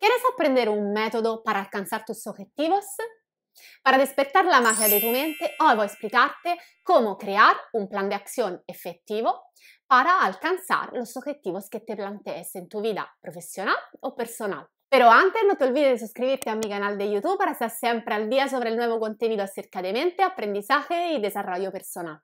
¿Quieres aprender un método para alcanzar tus objetivos? Para despertar la magia de tu mente, hoy voy a explicarte cómo crear un plan de acción efectivo para alcanzar los objetivos que te plantees en tu vida profesional o personal. Pero antes no te olvides de suscribirte a mi canal de YouTube para estar siempre al día sobre el nuevo contenido acerca de mente, aprendizaje y desarrollo personal.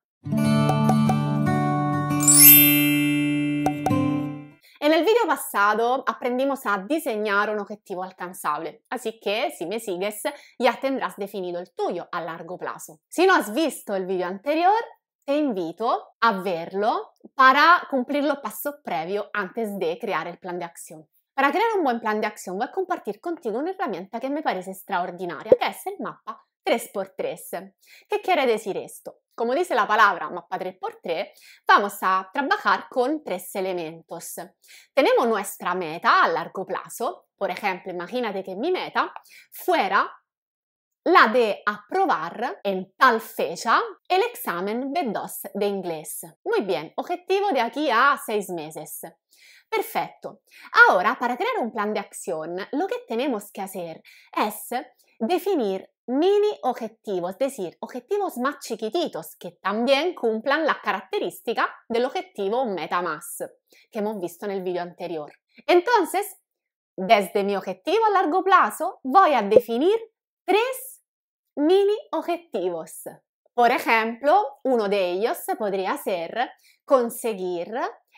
En el video passato apprendimos a disegnare un obiettivo alcanzabile, así que si me sigues ya tendrás definido el tuyo a largo plazo. Si no has visto il video anterior, te invito a verlo para cumplirlo paso previo antes de crear el plan de acción. Para crear un buen plan de acción voy a compartir contigo una herramienta que me parece extraordinaria, que es el mapa 3x3. ¿Qué quiere decir esto? como dice la palabra mapa 3x3, vamos a trabajar con tres elementos. Tenemos nuestra meta a largo plazo, por ejemplo, imagínate que mi meta fuera la de aprobar en tal fecha el examen B2 de inglés. Muy bien, objetivo de aquí a seis meses. Perfecto. Ahora, para tener un plan de acción, lo que tenemos que hacer es definir mini objetivos, es decir, objetivos más chiquititos que también cumplan la característica del objetivo meta que hemos visto en el video anterior. Entonces, desde mi objetivo a largo plazo, voy a definir tres mini objetivos. Por ejemplo, uno de ellos podría ser conseguir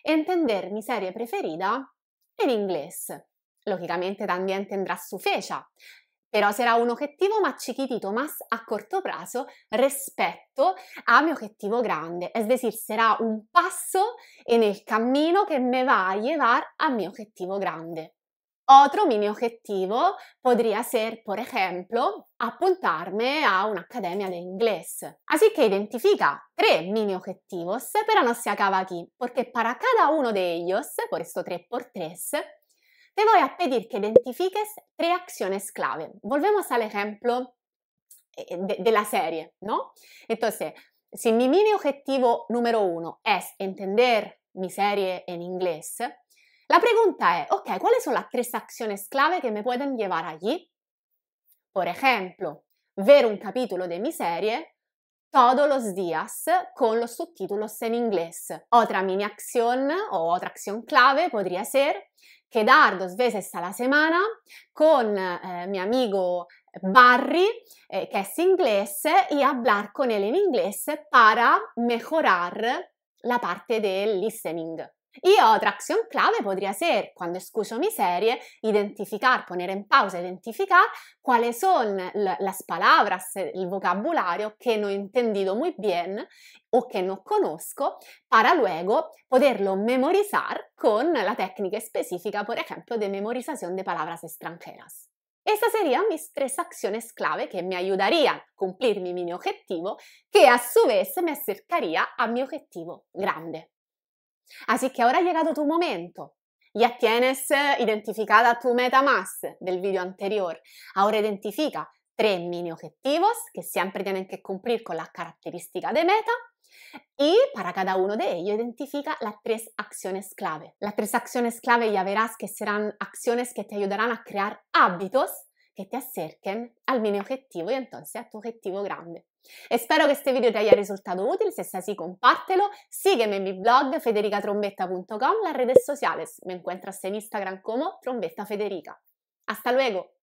entender mi serie preferida en inglés. Lógicamente también tendrá su fecha, però sarà un obiettivo macchiquitito más a corto plazo rispetto a mi obiettivo grande, es decir, sarà un passo nel cammino che me va a llevar a mi obiettivo grande. Otro mini obiettivo podría ser, por ejemplo, apuntarme a una academia de inglés. Así que identifica tres mini objetivos, pero no se acaba aquí, porque para cada uno de ellos, por estos tres por tres, te voy a pedir que identifiques tres acciones clave. Volvemos al ejemplo eh, eh, de, la serie, ¿no? Entonces, si mi mini objetivo número uno es entender mi serie en inglés, la pregunta es, ok, ¿cuáles son las tres acciones clave que me pueden llevar allí? Por ejemplo, ver un capítulo de mi serie todos los días con los subtítulos en inglés. Otra mini acción o otra acción clave podría ser che Dardo Svese sta la settimana con eh, mio amico Barry, eh, che è inglese, e hablar con él in inglese para mejorar la parte del listening. Y otra acción clave podría ser, cuando escucho mi serie, identificar, poner en pausa, identificar cuáles son las palabras, el vocabulario que no he entendido muy bien o que no conozco, para luego poderlo memorizar con la técnica específica, por ejemplo, de memorización de palabras extranjeras. Estas serían mis tres acciones clave que me ayudarían a cumplir mi mini objetivo, que a su vez me acercaría a mi objetivo grande. Así que ahora ha llegado tu momento. Ya tienes eh, identificada tu meta más del vídeo anterior. Ahora identifica tres mini objetivos que siempre tienen que cumplir con la característica de meta y para cada uno de ellos identifica las tres acciones clave. Las tres acciones clave ya verás que serán acciones que te ayudarán a crear hábitos que te acerquen al mini objetivo y entonces a tu objetivo grande. Espero que este video te haya resultado útil, si es así compártelo, sígueme en mi blog federicatrombetta.com, las redes sociales, me encuentras en Instagram como Trombetta Federica. Hasta luego.